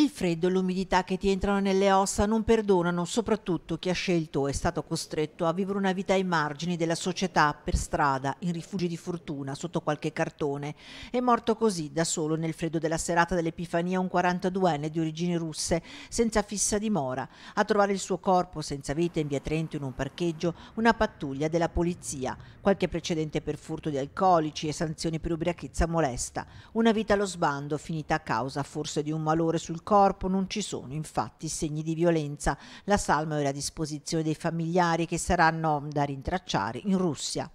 Il freddo e l'umidità che ti entrano nelle ossa non perdonano, soprattutto chi ha scelto o è stato costretto a vivere una vita ai margini della società, per strada, in rifugi di fortuna, sotto qualche cartone. È morto così, da solo, nel freddo della serata dell'Epifania, un 42enne di origini russe, senza fissa dimora. A trovare il suo corpo, senza vita, in via Trento, in un parcheggio, una pattuglia della polizia. Qualche precedente per furto di alcolici e sanzioni per ubriachezza molesta. Una vita allo sbando, finita a causa, forse, di un malore sul corpo corpo non ci sono infatti segni di violenza. La salma è a disposizione dei familiari che saranno da rintracciare in Russia.